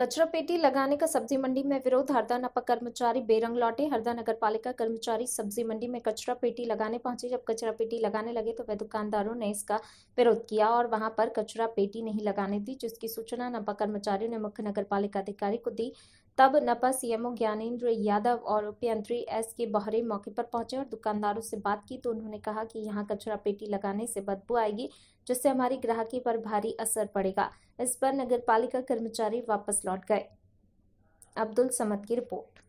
कचरा पेटी लगाने का सब्जी मंडी में विरोध हरदा नपा कर्मचारी बेरंग लौटे हरदा नगर पालिका कर्मचारी सब्जी मंडी में कचरा पेटी लगाने पहुंचे जब कचरा पेटी लगाने लगे तो वह दुकानदारों ने इसका विरोध किया और वहां पर कचरा पेटी नहीं लगाने दी जिसकी सूचना नपा कर्मचारियों ने मुख्य नगर पालिका अधिकारी को दी तब नपा सीएमओ ज्ञानेन्द्र यादव और उपयंत्री एस के बहरे मौके पर पहुंचे और दुकानदारों से बात की तो उन्होंने कहा कि यहाँ कचरा पेटी लगाने से बदबू आएगी जिससे हमारी ग्राहकी पर भारी असर पड़ेगा इस पर नगर पालिका कर्मचारी वापस लौट गए अब्दुल समद की रिपोर्ट